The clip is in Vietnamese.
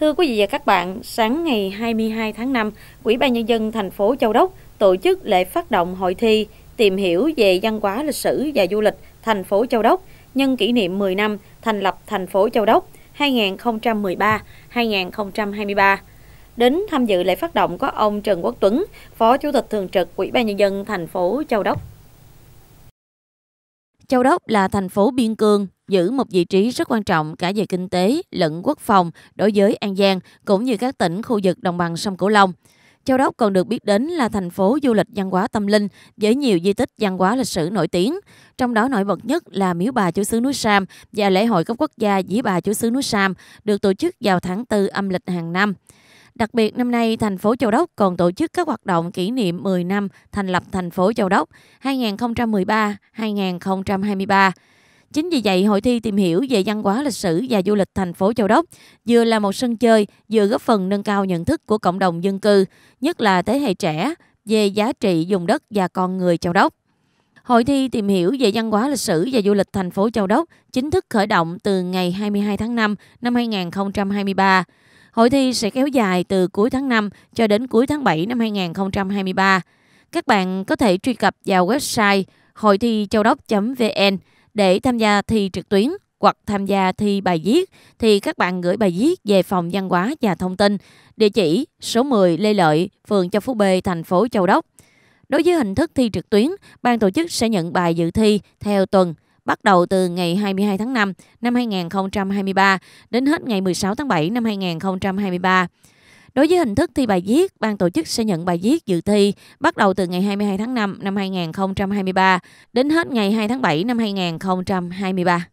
Thưa quý vị và các bạn, sáng ngày 22 tháng 5, Ủy ban Nhân dân thành phố Châu Đốc tổ chức lễ phát động hội thi tìm hiểu về văn hóa lịch sử và du lịch thành phố Châu Đốc nhân kỷ niệm 10 năm thành lập thành phố Châu Đốc 2013-2023. Đến tham dự lễ phát động có ông Trần Quốc Tuấn, Phó Chủ tịch Thường trực Ủy ban Nhân dân thành phố Châu Đốc. Châu Đốc là thành phố biên cương giữ một vị trí rất quan trọng cả về kinh tế lẫn quốc phòng đối với An Giang cũng như các tỉnh khu vực đồng bằng sông Cửu Long. Châu Đốc còn được biết đến là thành phố du lịch văn hóa tâm linh với nhiều di tích văn hóa lịch sử nổi tiếng, trong đó nổi bật nhất là Miếu Bà Chúa Xứ núi Sam và lễ hội cấp quốc gia Dĩ Bà Chúa Xứ núi Sam được tổ chức vào tháng 4 âm lịch hàng năm. Đặc biệt năm nay, thành phố Châu Đốc còn tổ chức các hoạt động kỷ niệm 10 năm thành lập thành phố Châu Đốc 2013-2023. Chính vì vậy, hội thi tìm hiểu về văn hóa lịch sử và du lịch thành phố Châu Đốc vừa là một sân chơi, vừa góp phần nâng cao nhận thức của cộng đồng dân cư, nhất là thế hệ trẻ về giá trị dùng đất và con người Châu Đốc. Hội thi tìm hiểu về văn hóa lịch sử và du lịch thành phố Châu Đốc chính thức khởi động từ ngày 22 tháng 5 năm 2023. Hội thi sẽ kéo dài từ cuối tháng 5 cho đến cuối tháng 7 năm 2023. Các bạn có thể truy cập vào website hội thi châu đốc.vn để tham gia thi trực tuyến hoặc tham gia thi bài viết thì các bạn gửi bài viết về phòng văn hóa và thông tin, địa chỉ số 10 Lê Lợi, phường Châu Phú B, thành phố Châu Đốc. Đối với hình thức thi trực tuyến, ban tổ chức sẽ nhận bài dự thi theo tuần, bắt đầu từ ngày 22 tháng 5 năm 2023 đến hết ngày 16 tháng 7 năm 2023. Đối với hình thức thi bài viết, ban tổ chức sẽ nhận bài viết dự thi bắt đầu từ ngày 22 tháng 5 năm 2023 đến hết ngày 2 tháng 7 năm 2023.